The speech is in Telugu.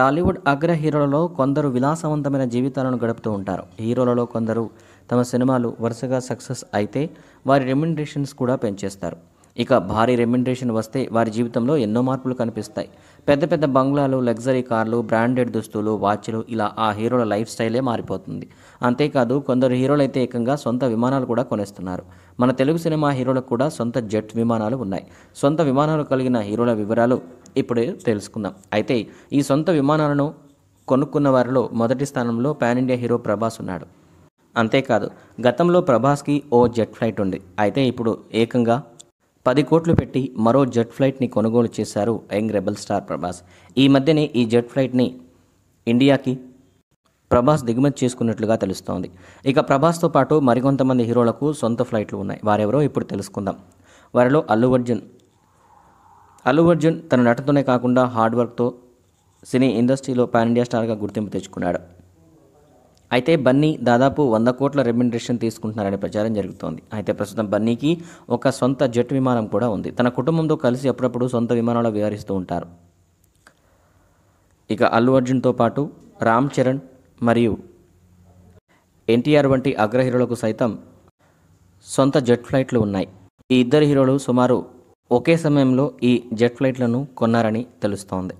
టాలీవుడ్ అగ్ర హీరోలలో కొందరు విలాసవంతమైన జీవితాలను గడుపుతూ ఉంటారు హీరోలలో కొందరు తమ సినిమాలు వరుసగా సక్సెస్ అయితే వారి రెమ్యునరేషన్స్ కూడా పెంచేస్తారు ఇక భారీ రెమ్యునరేషన్ వస్తే వారి జీవితంలో ఎన్నో మార్పులు కనిపిస్తాయి పెద్ద పెద్ద బంగ్లాలు లగ్జరీ కార్లు బ్రాండెడ్ దుస్తులు వాచ్లు ఇలా ఆ హీరోల లైఫ్ స్టైలే మారిపోతుంది అంతేకాదు కొందరు హీరోలు అయితే ఏకంగా సొంత విమానాలు కూడా కొనేస్తున్నారు మన తెలుగు సినిమా హీరోలకు కూడా సొంత జెట్ విమానాలు ఉన్నాయి సొంత విమానాలు కలిగిన హీరోల వివరాలు ఇప్పుడే తెలుసుకుందాం అయితే ఈ సొంత విమానాలను కొనుక్కున్న వారిలో మొదటి స్థానంలో పాన్ ఇండియా హీరో ప్రభాస్ ఉన్నాడు అంతేకాదు గతంలో ప్రభాస్కి ఓ జెట్ ఫ్లైట్ ఉంది అయితే ఇప్పుడు ఏకంగా పది కోట్లు పెట్టి మరో జెట్ ఫ్లైట్ని కొనుగోలు చేశారు యంగ్ రెబల్ స్టార్ ప్రభాస్ ఈ మధ్యనే ఈ జెట్ ఫ్లైట్ని ఇండియాకి ప్రభాస్ దిగుమతి చేసుకున్నట్లుగా తెలుస్తోంది ఇక ప్రభాస్తో పాటు మరికొంతమంది హీరోలకు సొంత ఫ్లైట్లు ఉన్నాయి వారెవరో ఇప్పుడు తెలుసుకుందాం వారిలో అల్లు అర్జున్ అల్లు అర్జున్ తన నటనతోనే కాకుండా హార్డ్ వర్క్తో సినీ ఇండస్ట్రీలో పాన్ ఇండియా స్టార్గా గుర్తింపు తెచ్చుకున్నాడు అయితే బన్నీ దాదాపు వంద కోట్ల రెమ్యునరేషన్ తీసుకుంటున్నారనే ప్రచారం జరుగుతోంది అయితే ప్రస్తుతం బన్నీకి ఒక సొంత జెట్ విమానం కూడా ఉంది తన కుటుంబంతో కలిసి అప్పుడప్పుడు సొంత విమానంలో విహరిస్తూ ఉంటారు ఇక అల్లు అర్జున్తో పాటు రామ్ చరణ్ మరియు ఎన్టీఆర్ వంటి అగ్రహీరోలకు సైతం సొంత జెట్ ఫ్లైట్లు ఉన్నాయి ఈ ఇద్దరు హీరోలు సుమారు ఒకే సమయంలో ఈ జెట్ ఫ్లైట్లను కొన్నారని తెలుస్తోంది